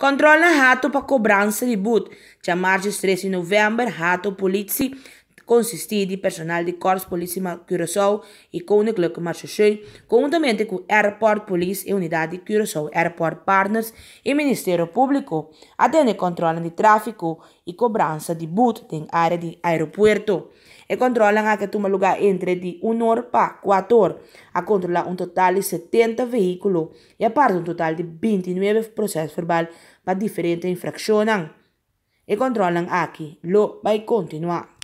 Controla rato para cobrança de boot. Chamar de 13 de novembro, rato polícia consistia de personal de Corps Polícia Curaçao e com Koninklijke Club Machuchui, conjuntamente com Airport Police e Unidade Curaçao Airport Partners e Ministério Público, atende controle de tráfico e cobrança de boot em área de aeroporto. E controlam a que toma lugar entre de 1 hora para 4 horas, a controlar um total de 70 veículos e a parte um total de 29 processos verbais para diferentes infrações. E controlam aqui, lo vai continuar.